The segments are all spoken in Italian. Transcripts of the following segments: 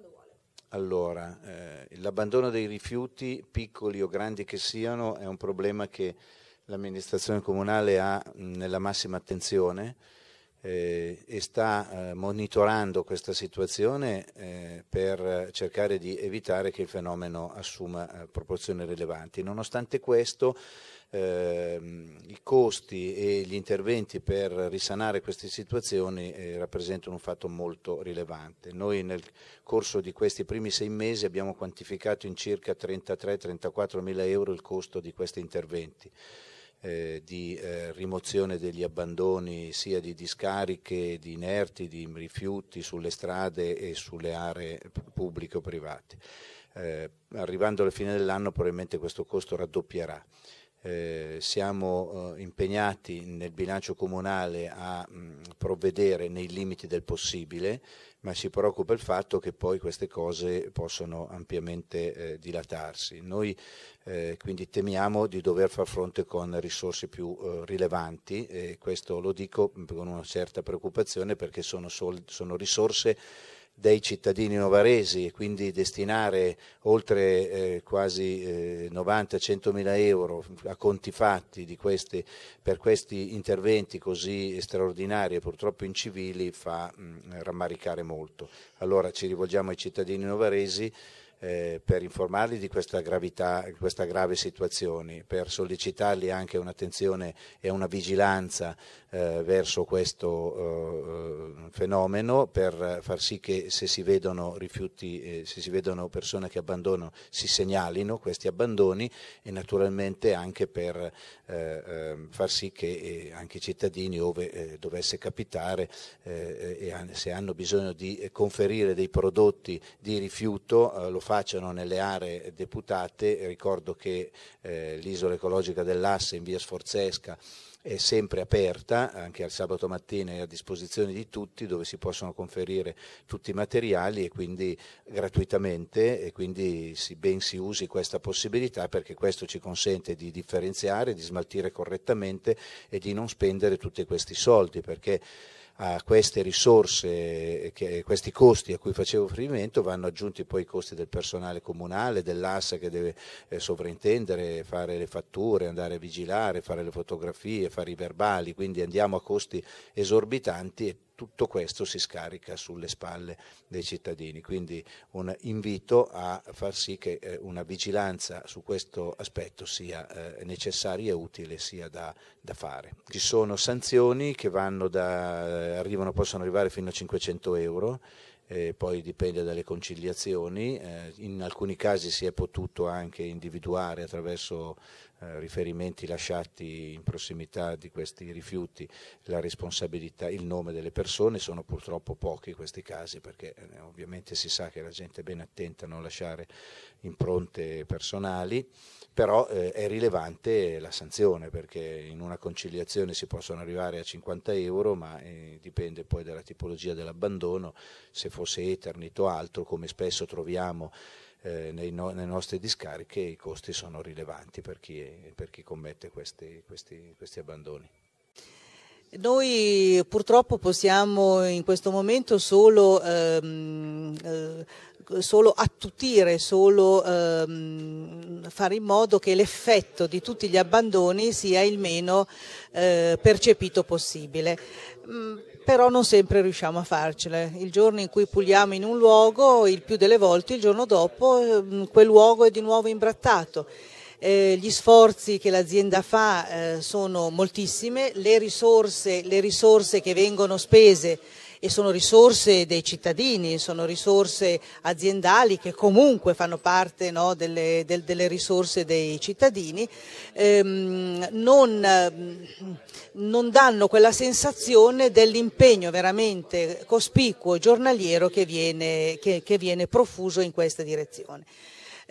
quando vuole. Allora, eh, l'abbandono dei rifiuti, piccoli o grandi che siano, è un problema che l'amministrazione comunale ha mh, nella massima attenzione eh, e sta eh, monitorando questa situazione eh, per cercare di evitare che il fenomeno assuma eh, proporzioni rilevanti. Nonostante questo, ehm, i costi e gli interventi per risanare queste situazioni eh, rappresentano un fatto molto rilevante. Noi nel corso di questi primi sei mesi abbiamo quantificato in circa 33-34 mila euro il costo di questi interventi eh, di eh, rimozione degli abbandoni sia di discariche, di inerti, di rifiuti sulle strade e sulle aree pubbliche o private. Eh, arrivando alla fine dell'anno probabilmente questo costo raddoppierà. Eh, siamo eh, impegnati nel bilancio comunale a mh, mm, provvedere nei limiti del possibile, ma si preoccupa il fatto che poi queste cose possono ampiamente eh, dilatarsi. Noi eh, quindi temiamo di dover far fronte con risorse più eh, rilevanti e questo lo dico mm, con una certa preoccupazione perché sono, sol- sono risorse dei cittadini novaresi e quindi destinare oltre eh, quasi eh, 90-100 mila euro a conti fatti questi, per questi interventi così straordinari e purtroppo incivili fa mh, mm, rammaricare molto. Allora ci rivolgiamo ai cittadini novaresi eh, per informarli di questa, gravità, questa grave situazione, per sollecitarli anche un'attenzione e una vigilanza eh, verso questo eh, eh, fenomeno, per far sì che se si vedono rifiuti, eh, se si vedono persone che abbandonano, si segnalino questi abbandoni e naturalmente anche per eh, ehm, far sì che anche i cittadini, ove dovesse capitare, se hanno bisogno di conferire dei prodotti di rifiuto, lo facciano nelle aree deputate. Ricordo che eh, l'isola ecologica dell'Asse in via Sforzesca è sempre aperta, anche al sabato mattina è a disposizione di tutti, dove si possono conferire tutti i materiali e quindi gratuitamente e quindi si, ben si usi questa possibilità perché questo ci consente di differenziare, di smaltire correttamente e di non spendere tutti questi soldi perché a queste risorse, che, questi costi a cui facevo riferimento, vanno aggiunti poi i costi del personale comunale, dell'asse che deve eh, sovrintendere, fare le fatture, andare a vigilare, fare le fotografie, fare i verbali, quindi andiamo a costi esorbitanti tutto questo si scarica sulle spalle dei cittadini. Quindi un invito a far sì che eh, una vigilanza su questo aspetto sia eh, necessaria e utile sia da, da fare. Ci sono sanzioni che da, arrivano, possono arrivare fino a 500 euro eh, poi dipende dalle conciliazioni, eh, in alcuni casi si è potuto anche individuare attraverso eh, riferimenti lasciati in prossimità di questi rifiuti la responsabilità, il nome delle persone, sono purtroppo pochi questi casi perché eh, ovviamente si sa che la gente è ben attenta a non lasciare impronte personali, però eh, è rilevante la sanzione perché in una conciliazione si possono arrivare a 50 euro ma eh, dipende poi dalla tipologia dell'abbandono, se fosse Eternit o altro, come spesso troviamo eh, no, nelle nostre discariche, i costi sono rilevanti per chi, per chi commette questi, questi, questi abbandoni. Noi purtroppo possiamo in questo momento solo ehm, eh, solo attutire, solo ehm, fare in modo che l'effetto di tutti gli abbandoni sia il meno eh, percepito possibile. Mm, però non sempre riusciamo a farcele. Il giorno in cui puliamo in un luogo, il più delle volte il giorno dopo ehm, quel luogo è di nuovo imbrattato. Eh, gli sforzi che l'azienda fa eh, sono moltissime, le risorse, le risorse che vengono spese e sono risorse dei cittadini, sono risorse aziendali che comunque fanno parte no, delle, del, delle, risorse dei cittadini, ehm, non, non danno quella sensazione dell'impegno veramente cospicuo giornaliero che viene, che, che viene profuso in questa direzione.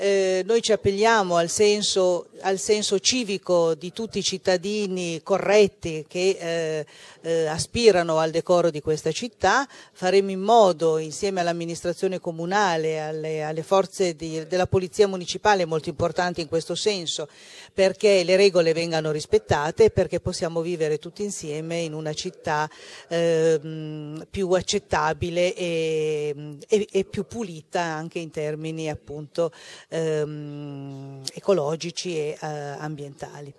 Eh, noi ci appelliamo al senso, al senso, civico di tutti i cittadini corretti che eh, eh, aspirano al decoro di questa città, faremo in modo insieme all'amministrazione comunale, alle, alle forze di, della polizia municipale molto importanti in questo senso, perché le regole vengano rispettate e perché possiamo vivere tutti insieme in una città eh, più accettabile e, e, e più pulita anche in termini appunto ehm, ecologici e eh, ambientali.